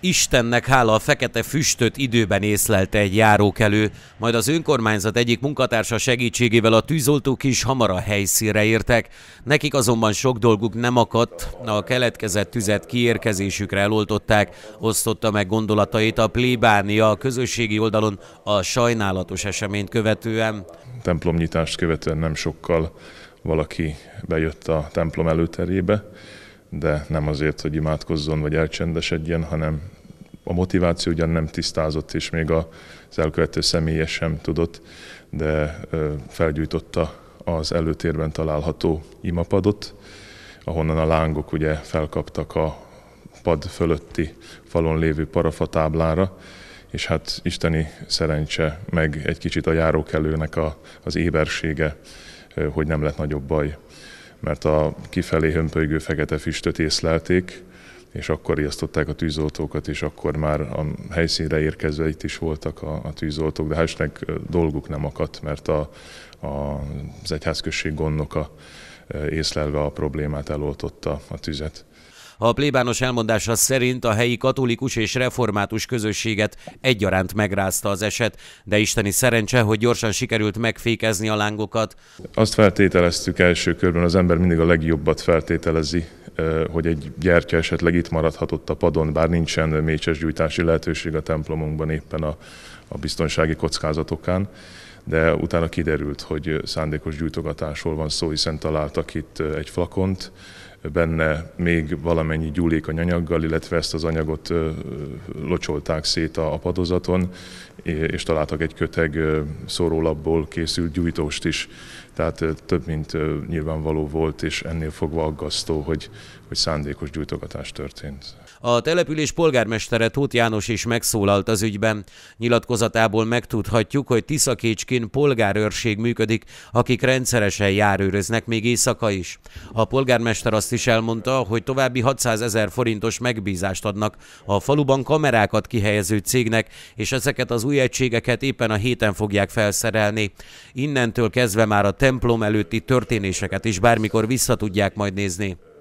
Istennek hála a fekete füstöt időben észlelte egy járókelő, majd az önkormányzat egyik munkatársa segítségével a tűzoltók is hamar a helyszínre értek. Nekik azonban sok dolguk nem akadt, a keletkezett tüzet kiérkezésükre eloltották, osztotta meg gondolatait a plébánia a közösségi oldalon a sajnálatos eseményt követően. Templomnyitást követően nem sokkal valaki bejött a templom előterébe, de nem azért, hogy imádkozzon vagy elcsendesedjen, hanem a motiváció ugyan nem tisztázott, és még az elkövető személye sem tudott, de felgyújtotta az előtérben található imapadot, ahonnan a lángok ugye felkaptak a pad fölötti falon lévő parafatáblára, és hát isteni szerencse, meg egy kicsit a járókelőnek a, az ébersége, hogy nem lett nagyobb baj mert a kifelé hömpölygő fekete füstöt észlelték, és akkor riasztották a tűzoltókat, és akkor már a helyszínre érkezve itt is voltak a, a tűzoltók, de hát dolguk nem akadt, mert a, a, az egyházközség gondnoka észlelve a problémát eloltotta a tüzet. A plébános elmondása szerint a helyi katolikus és református közösséget egyaránt megrázta az eset, de isteni szerencse, hogy gyorsan sikerült megfékezni a lángokat. Azt feltételeztük első körben, az ember mindig a legjobbat feltételezi hogy egy gyertya esetleg itt maradhatott a padon, bár nincsen gyújtási lehetőség a templomunkban éppen a, a biztonsági kockázatokán de utána kiderült, hogy szándékos gyújtogatásról van szó, hiszen találtak itt egy flakont, benne még valamennyi gyúlékony anyaggal, illetve ezt az anyagot locsolták szét a padozaton, és találtak egy köteg szórólapból készült gyújtóst is. Tehát több, mint nyilvánvaló volt, és ennél fogva aggasztó, hogy, hogy szándékos gyújtogatás történt. A település polgármestere Tóth János is megszólalt az ügyben. Nyilatkozatából megtudhatjuk, hogy Tiszakécskén polgárőrség működik, akik rendszeresen járőröznek még éjszaka is. A polgármester azt is elmondta, hogy további 600 ezer forintos megbízást adnak a faluban kamerákat kihelyező cégnek, és ezeket az új új egységeket éppen a héten fogják felszerelni. Innentől kezdve már a templom előtti történéseket is bármikor vissza tudják majd nézni.